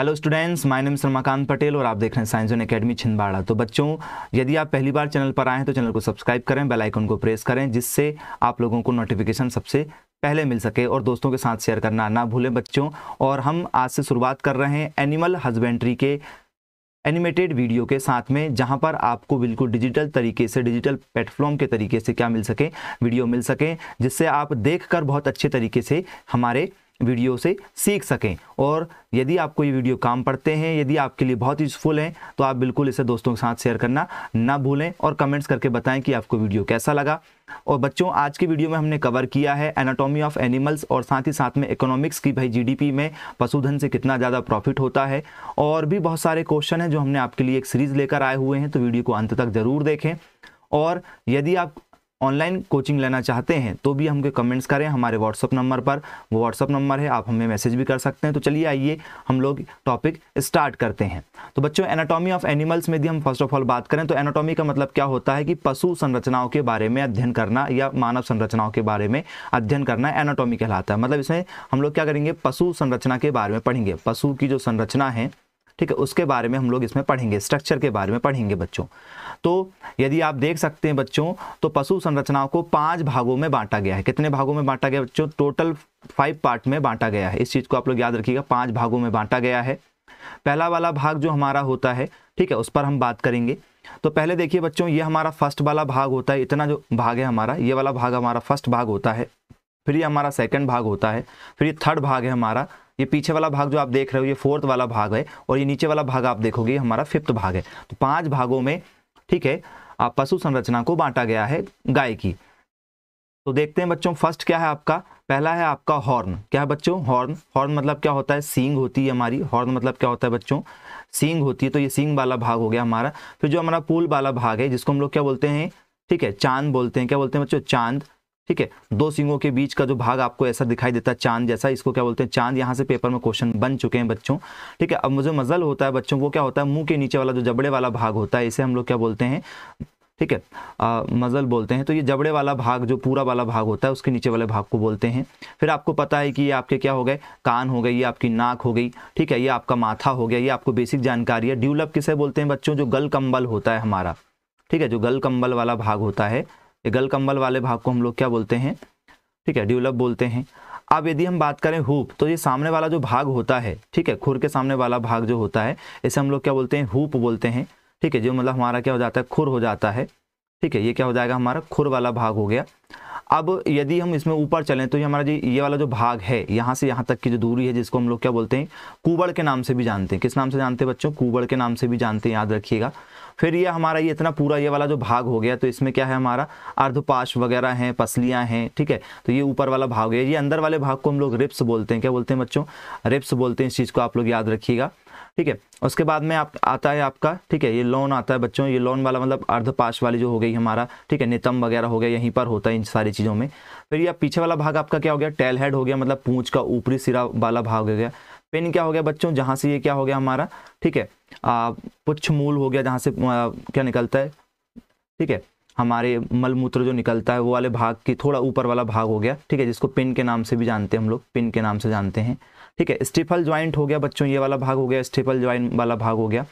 hello students my name Ramakant Patel और आप देख रहे हैं साइंस जोन अकेडमी छिंदवाड़ा तो बच्चों यदि आप पहली बार चैनल पर आए हैं तो चैनल को सब्सक्राइब करें बेल आइकन को प्रेस करें जिससे आप लोगों को नोटिफिकेशन सबसे पहले मिल सके और दोस्तों के साथ शेयर करना ना भूलें बच्चों और हम आज से शुरुआत कर रहे हैं एनिमल हस्बेंड्री के एनिमेटेड वीडियो के साथ में जहां पर आपको बिल्कुल डिजिटल तरीके से डिजिटल प्लेटफॉर्म के तरीके से क्या मिल सके वीडियो मिल सके जिससे आप देखकर बहुत अच्छे तरीके से हमारे वीडियो से सीख सकें और यदि आपको ये वीडियो काम पड़ते हैं यदि आपके लिए बहुत यूज़फुल हैं तो आप बिल्कुल इसे दोस्तों के साथ शेयर करना ना भूलें और कमेंट्स करके बताएं कि आपको वीडियो कैसा लगा और बच्चों आज की वीडियो में हमने कवर किया है एनाटॉमी ऑफ एनिमल्स और साथ ही साथ में इकोनॉमिक्स की भाई जी में पशुधन से कितना ज़्यादा प्रॉफिट होता है और भी बहुत सारे क्वेश्चन हैं जो हमने आपके लिए एक सीरीज़ लेकर आए हुए हैं तो वीडियो को अंत तक ज़रूर देखें और यदि आप ऑनलाइन कोचिंग लेना चाहते हैं तो भी हमको कमेंट्स करें हमारे व्हाट्सअप नंबर पर वो व्हाट्सअप नंबर है आप हमें मैसेज भी कर सकते हैं तो चलिए आइए हम लोग टॉपिक स्टार्ट करते हैं तो बच्चों एनाटॉमी ऑफ एनिमल्स में भी हम फर्स्ट ऑफ ऑल बात करें तो एनाटॉमी का मतलब क्या होता है कि पशु संरचनाओं के बारे में अध्ययन करना या मानव संरचनाओं के बारे में अध्ययन करना एनाटॉमी कहलाता है मतलब इसमें हम लोग क्या करेंगे पशु संरचना के बारे में पढ़ेंगे पशु की जो संरचना है ठीक है उसके बारे में हम लोग इसमें पढ़ेंगे स्ट्रक्चर के बारे में पढ़ेंगे बच्चों तो यदि आप देख सकते हैं बच्चों तो पशु संरचनाओं को पांच भागों में बांटा गया है कितने भागों में बांटा गया बच्चों टोटल फाइव पार्ट में बांटा गया है इस चीज़ को आप लोग याद रखिएगा पांच भागों में बांटा गया है पहला वाला भाग जो हमारा होता है ठीक है उस पर हम बात करेंगे तो पहले देखिए बच्चों ये हमारा फर्स्ट वाला भाग होता है इतना जो भाग है हमारा ये वाला भाग हमारा फर्स्ट भाग होता है फिर ये हमारा सेकंड भाग होता है फिर ये थर्ड भाग है हमारा ये पीछे वाला भाग जो आप देख रहे हो ये फोर्थ वाला भाग है और ये नीचे वाला भाग आप देखोगे हमारा फिफ्थ भाग है तो पांच भागों में ठीक है आप पशु संरचना को बांटा गया है गाय की तो देखते हैं बच्चों फर्स्ट क्या है आपका पहला है आपका हॉर्न क्या है बच्चों हॉर्न हॉर्न मतलब क्या होता है सींग होती है हमारी हॉर्न मतलब क्या होता है बच्चों सींग होती है तो ये सींग वाला भाग हो गया हमारा फिर जो हमारा पूल वाला भाग है जिसको हम लोग क्या बोलते हैं ठीक है चांद बोलते हैं क्या बोलते हैं बच्चों चांद ठीक है दो सिंगों के बीच का जो भाग आपको ऐसा दिखाई देता है चांद जैसा इसको क्या बोलते हैं चांद यहाँ से पेपर में क्वेश्चन बन चुके हैं बच्चों ठीक है अब मुझे मजल होता है बच्चों वो क्या होता है मुंह के नीचे वाला जो जबड़े वाला भाग होता है इसे हम लोग क्या बोलते हैं ठीक है आ, मजल बोलते हैं तो ये जबड़े वाला भाग जो पूरा वाला भाग होता है उसके नीचे वाले भाग को बोलते हैं फिर आपको पता है कि ये आपके क्या हो गए कान हो गए ये आपकी नाक हो गई ठीक है ये आपका माथा हो गया ये आपको बेसिक जानकारी है ड्यूलप किसे बोलते हैं बच्चों जो गल कंबल होता है हमारा ठीक है जो गल कंबल वाला भाग होता है ये गल कम्बल वाले भाग को हम लोग क्या बोलते हैं ठीक है ड्यूलप बोलते हैं अब यदि हम बात करें हुप तो ये सामने वाला जो भाग होता है ठीक है खुर के सामने वाला भाग जो होता है इसे हम लोग क्या बोलते हैं हुप बोलते हैं ठीक है जो मतलब हमारा क्या हो जाता है खुर हो जाता है ठीक है ये क्या हो जाएगा हमारा खुर वाला भाग हो गया अब यदि हम इसमें ऊपर चलें तो ये हमारा जी ये वाला जो भाग है यहाँ से यहाँ तक की जो दूरी है जिसको हम लोग क्या बोलते हैं कुबड़ के नाम से भी जानते हैं किस नाम से जानते हैं बच्चों कुबड़ के नाम से भी जानते हैं याद रखिएगा फिर ये हमारा ये इतना पूरा ये वाला जो भाग हो गया तो इसमें क्या है हमारा अर्धपाश वगैरह हैं पसलियां हैं ठीक है तो ये ऊपर वाला भाग है ये अंदर वाले भाग को हम लोग रिप्स बोलते हैं क्या बोलते हैं बच्चों रिप्स बोलते हैं इस चीज़ को आप लोग याद रखिएगा ठीक है उसके बाद में आप आता है आपका ठीक है ये लोन आता है बच्चों ये लोन वाला मतलब अर्धपाश वाली जो हो गई हमारा ठीक है नितम वगैरह हो गया यहीं पर होता है इन सारी चीज़ों में फिर यह पीछे वाला भाग आपका क्या हो गया टेल हेड हो गया मतलब पूंछ का ऊपरी सिरा वाला भाग हो गया पिन क्या हो गया बच्चों जहाँ से ये क्या हो गया हमारा ठीक है पुच्छ मूल हो गया जहाँ से क्या निकलता है ठीक है हमारे मलमूत्र जो निकलता है वो वाले भाग की थोड़ा ऊपर वाला भाग हो गया ठीक है जिसको पिन के नाम से भी जानते हैं हम लोग पिन के नाम से जानते हैं ठीक है स्टिफल ज्वाइंट हो गया बच्चों ये वाला भाग हो गया स्टिफल ज्वाइंट वाला भाग हो गया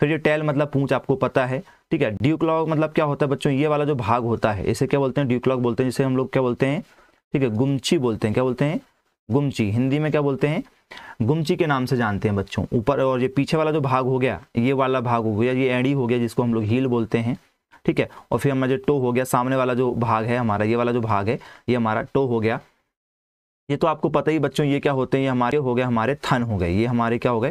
फिर ये टेल मतलब पूंछ आपको पता है ठीक है ड्यूक्लॉग मतलब क्या होता है बच्चों ये वाला जो भाग होता है इसे क्या बोलते हैं ड्यूक्लॉग बोलते हैं जिसे हम लोग क्या बोलते हैं ठीक है गुमची बोलते हैं क्या बोलते हैं गुमची हिंदी में क्या बोलते हैं गुमची के नाम से जानते हैं बच्चों ऊपर और ये पीछे वाला जो भाग हो गया ये वाला भाग हो गया ये एड़ी हो गया जिसको हम लोग हील बोलते हैं ठीक है और फिर हमारा जो टो हो गया सामने वाला जो भाग है हमारा ये वाला जो भाग है ये हमारा टो हो गया ये तो आपको पता ही बच्चों ये क्या होते हैं ये हमारे हो गए हमारे थन हो गए ये हमारे क्या हो गए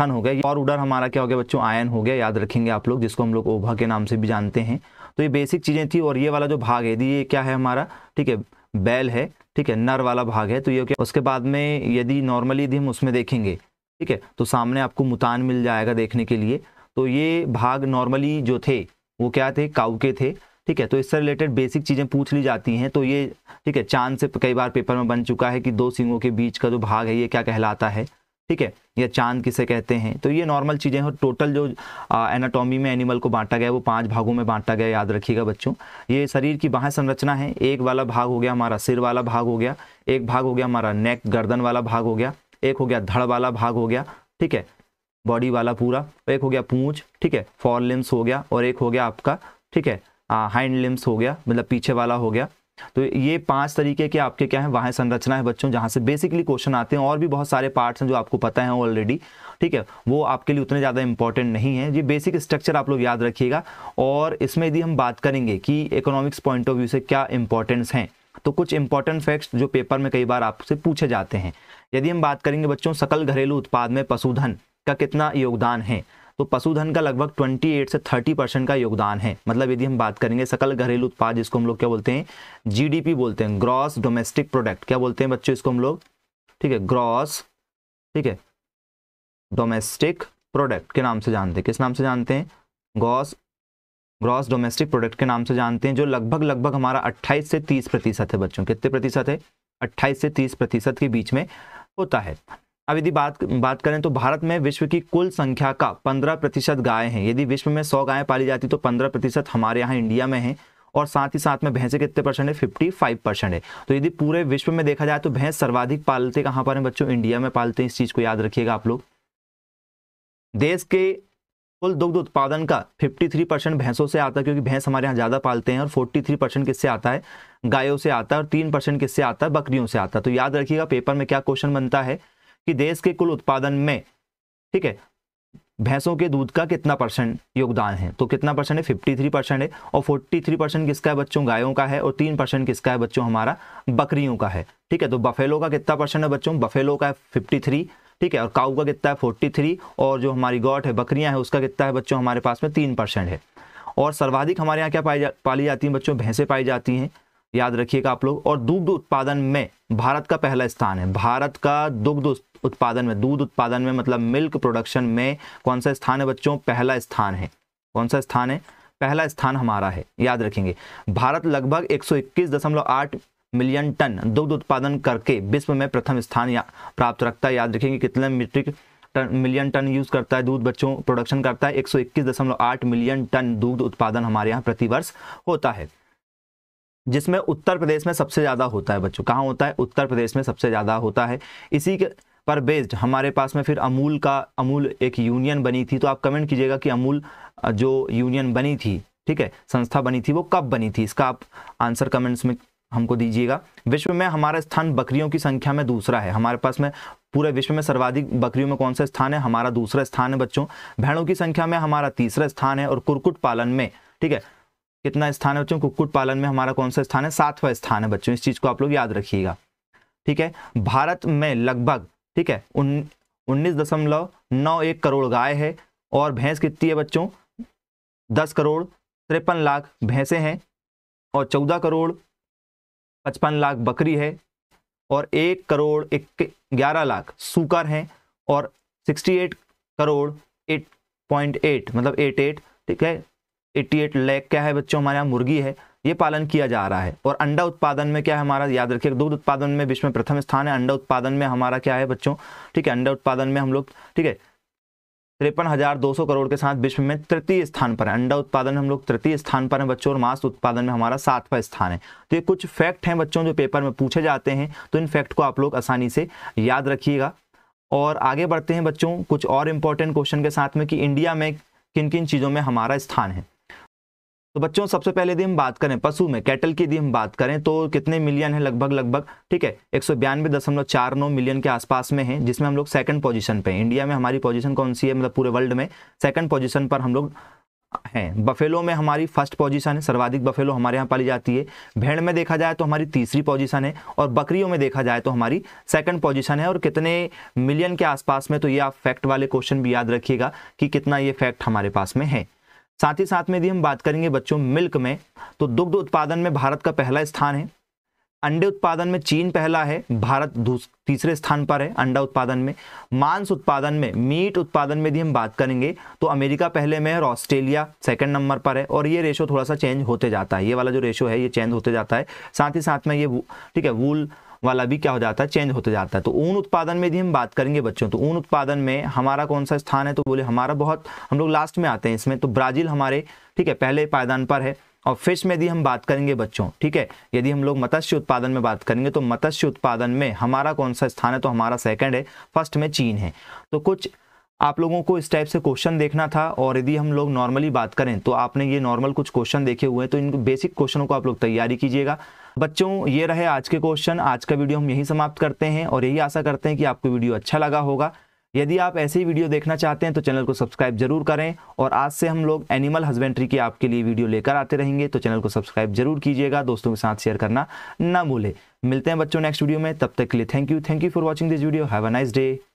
थन हो गए और उडर हमारा क्या हो गया बच्चों आयन हो गया याद रखेंगे आप लोग जिसको हम लोग ओभा के नाम से भी जानते हैं तो ये बेसिक चीज़ें थी और ये वाला जो भाग है ये क्या है हमारा ठीक है बैल है ठीक है नर वाला भाग है तो ये क्या उसके बाद में यदि नॉर्मली यदि हम उसमें देखेंगे ठीक है तो सामने आपको मुतान मिल जाएगा देखने के लिए तो ये भाग नॉर्मली जो थे वो क्या थे काउ के थे ठीक है तो इससे रिलेटेड बेसिक चीज़ें पूछ ली जाती हैं तो ये ठीक है चांद से कई बार पेपर में बन चुका है कि दो सिंगों के बीच का जो भाग है ये क्या कहलाता है ठीक है या चांद किसे कहते हैं तो ये नॉर्मल चीज़ें हैं टोटल जो एनाटॉमी में एनिमल को बांटा गया वो पांच भागों में बांटा गया याद रखिएगा बच्चों ये शरीर की बाह्य संरचना है एक वाला भाग हो गया हमारा सिर वाला भाग हो गया एक भाग हो गया हमारा नेक गर्दन वाला भाग हो गया एक हो गया धड़ वाला भाग हो गया ठीक है बॉडी वाला पूरा एक हो गया पूंछ ठीक है फॉर लिम्स हो गया और एक हो गया आपका ठीक है हाइंड लिम्स हो गया मतलब पीछे वाला हो गया तो ये पांच तरीके के आपके क्या है वहां संरचना है बच्चों जहाँ से बेसिकली क्वेश्चन आते हैं और भी बहुत सारे पार्ट्स हैं जो आपको पता है ऑलरेडी ठीक है वो आपके लिए उतने ज़्यादा इंपॉर्टेंट नहीं है ये बेसिक स्ट्रक्चर आप लोग याद रखिएगा और इसमें यदि हम बात करेंगे कि इकोनॉमिक्स पॉइंट ऑफ व्यू से क्या इंपॉर्टेंस हैं तो कुछ इंपॉर्टेंट फैक्ट्स जो पेपर में कई बार आपसे पूछे जाते हैं यदि हम बात करेंगे बच्चों सकल घरेलू उत्पाद में पशुधन का कितना योगदान है तो पशुधन का लगभग 28 से 30 परसेंट का योगदान है मतलब यदि हम बात करेंगे सकल घरेलू उत्पाद जिसको हम लोग क्या बोलते हैं जीडीपी बोलते हैं ग्रॉस डोमेस्टिक प्रोडक्ट क्या बोलते हैं बच्चों इसको हम लोग ठीक है ग्रॉस ठीक है डोमेस्टिक प्रोडक्ट के नाम से जानते हैं किस नाम से जानते हैं ग्रॉस ग्रॉस डोमेस्टिक प्रोडक्ट के नाम से जानते हैं जो लगभग लगभग हमारा अट्ठाईस से तीस प्रतिशत है बच्चों कितने प्रतिशत है अट्ठाईस से तीस प्रतिशत के बीच में होता है अब यदि बात बात करें तो भारत में विश्व की कुल संख्या का पंद्रह प्रतिशत गाय हैं यदि विश्व में सौ गायें पाली जाती तो पंद्रह प्रतिशत हमारे यहाँ इंडिया में हैं और साथ ही साथ में भैंसे कितने परसेंट है फिफ्टी फाइव परसेंट है तो यदि पूरे विश्व में देखा जाए तो भैंस सर्वाधिक पालते कहाँ पर हैं बच्चों इंडिया में पालते हैं इस चीज़ को याद रखिएगा आप लोग देश के कुल दुग्ध उत्पादन का फिफ्टी परसेंट भैंसों से आता है क्योंकि भैंस हमारे यहाँ ज़्यादा पालते हैं और फोर्टी परसेंट किससे आता है गायों से आता है और तीन परसेंट किससे आता है बकरियों से आता है तो याद रखिएगा पेपर में क्या क्वेश्चन बनता है कि देश के कुल उत्पादन में ठीक है भैंसों के दूध का कितना परसेंट योगदान है तो कितना परसेंट है फिफ्टी थ्री परसेंट है और फोर्टी थ्री परसेंट किसका है बच्चों गायों का है और तीन परसेंट किसका है बच्चों हमारा बकरियों का है ठीक है तो बफेलो का कितना परसेंट है बच्चों बफेलो का है फिफ्टी थ्री ठीक है और काऊ का कितना है फोर्टी थ्री और जो हमारी गॉट है बकरियां है उसका कितना है बच्चों हमारे पास में तीन परसेंट है और सर्वाधिक हमारे यहाँ क्या पाई जा पाली जाती है बच्चों भैंसें पाई जाती हैं याद रखिएगा आप लोग और दुग्ध उत्पादन में भारत का पहला स्थान है भारत का दुग्ध उत्पादन में दूध उत्पादन में मतलब मिल्क प्रोडक्शन में कौन सा स्थान है बच्चों पहला स्थान है कौन सा स्थान है पहला स्थान हमारा है याद रखेंगे भारत लगभग 121.8 मिलियन टन दुग्ध उत्पादन करके विश्व में प्रथम स्थान प्राप्त रखता है याद रखेंगे कितने metric ton million ton use करता है दूध बच्चों प्रोडक्शन करता है 121.8 मिलियन टन दूध उत्पादन हमारे यहाँ प्रतिवर्ष होता है जिसमें उत्तर प्रदेश में सबसे ज़्यादा होता है बच्चों कहाँ होता है उत्तर प्रदेश में सबसे ज़्यादा होता है इसी के पर बेस्ड हमारे पास में फिर अमूल का अमूल एक यूनियन बनी थी तो आप कमेंट कीजिएगा कि अमूल जो यूनियन बनी थी ठीक है संस्था बनी थी वो कब बनी थी इसका आप आंसर कमेंट्स में हमको दीजिएगा विश्व में हमारा स्थान बकरियों की संख्या में दूसरा है हमारे पास में पूरे विश्व में सर्वाधिक बकरियों में कौन सा स्थान है हमारा दूसरा स्थान है बच्चों भेड़ों की संख्या में हमारा तीसरा स्थान है और कुरकुट पालन में ठीक है कितना स्थान है बच्चों कुकुट पालन में हमारा कौन सा स्थान है सातवां स्थान है बच्चों इस चीज़ को आप लोग याद रखिएगा ठीक है भारत में लगभग ठीक है उन उन्नीस दशमलव नौ एक करोड़ गाय है और भैंस कितनी है बच्चों दस करोड़ तिरपन लाख भैंसें हैं और चौदह करोड़ पचपन लाख बकरी है और एक करोड़ एक ग्यारह लाख सूकर हैं और sixty eight crore eight point eight मतलब एट एट ठीक है एट्टी एट लैख क्या है बच्चों हमारे यहाँ मुर्गी है ये पालन किया जा रहा है और अंडा उत्पादन में क्या है हमारा याद रखिए दूध उत्पादन में विश्व में प्रथम स्थान है अंडा उत्पादन में हमारा क्या है बच्चों ठीक है अंडा उत्पादन में हम लोग ठीक है तिरपन हजार दो सौ करोड़ के साथ विश्व में तृतीय स्थान पर है अंडा उत्पादन हम लोग तृतीय स्थान पर है बच्चों और मांस उत्पादन में हमारा सातवां स्थान है तो ये कुछ फैक्ट हैं बच्चों जो पेपर में पूछे जाते हैं तो इन फैक्ट को आप लोग आसानी से याद रखिएगा और आगे बढ़ते हैं बच्चों कुछ और इंपॉर्टेंट क्वेश्चन के साथ में कि इंडिया में किन किन चीज़ों में हमारा स्थान है तो बच्चों सबसे पहले यदि हम बात करें पशु में कैटल की यदि हम बात करें तो कितने मिलियन है लगभग लगभग ठीक है एक मिलियन के आसपास में है जिसमें हम लोग सेकंड पोजीशन पे इंडिया में हमारी पोजीशन कौन सी है मतलब पूरे वर्ल्ड में सेकंड पोजीशन पर हम लोग हैं बफेलो में हमारी फर्स्ट पोजीशन है सर्वाधिक बफेलो हमारे यहाँ पाली जाती है भेड़ में देखा जाए तो हमारी तीसरी पोजीशन है और बकरियों में देखा जाए तो हमारी सेकंड पोजीशन है और कितने मिलियन के आसपास में तो ये आप फैक्ट वाले क्वेश्चन भी याद रखिएगा कि कितना ये फैक्ट हमारे पास में है साथ ही साथ में यदि हम बात करेंगे बच्चों मिल्क में तो दुग्ध उत्पादन में भारत का पहला स्थान है अंडे उत्पादन में चीन पहला है भारत तीसरे स्थान पर है अंडा उत्पादन में मांस उत्पादन में मीट उत्पादन में यदि हम बात करेंगे तो अमेरिका पहले में है और ऑस्ट्रेलिया सेकंड नंबर पर है और ये रेशो थोड़ा सा चेंज होते जाता है ये वाला जो रेशो है ये चेंज होते जाता है साथ ही साथ में ये ठीक है वूल वाला भी क्या हो जाता है चेंज होते जाता है तो ऊन उत्पादन में यदि हम बात करेंगे बच्चों तो ऊन उत्पादन में हमारा कौन सा स्थान है तो बोले हमारा बहुत हम लोग लास्ट में आते हैं इसमें तो ब्राज़ील हमारे ठीक है पहले पायदान पर है और फिश में यदि हम बात करेंगे बच्चों ठीक है यदि हम लोग मत्स्य उत्पादन में बात करेंगे तो मत्स्य उत्पादन में हमारा कौन सा स्थान है तो हमारा सेकंड है फर्स्ट में चीन है तो कुछ आप लोगों को इस टाइप से क्वेश्चन देखना था और यदि हम लोग नॉर्मली बात करें तो आपने ये नॉर्मल कुछ क्वेश्चन देखे हुए हैं तो इन बेसिक क्वेश्चनों को आप लोग तैयारी कीजिएगा बच्चों ये रहे आज के क्वेश्चन आज का वीडियो हम यही समाप्त करते हैं और यही आशा करते हैं कि आपको वीडियो अच्छा लगा होगा यदि आप ऐसे ही वीडियो देखना चाहते हैं तो चैनल को सब्सक्राइब जरूर करें और आज से हम लोग एनिमल हस्बेंड्री की आपके लिए वीडियो लेकर आते रहेंगे तो चैनल को सब्सक्राइब जरूर कीजिएगा दोस्तों के साथ शेयर करना ना भूलें मिलते हैं बच्चों नेक्स्ट वीडियो में तब तक के लिए thank you thank you for watching this video have a nice day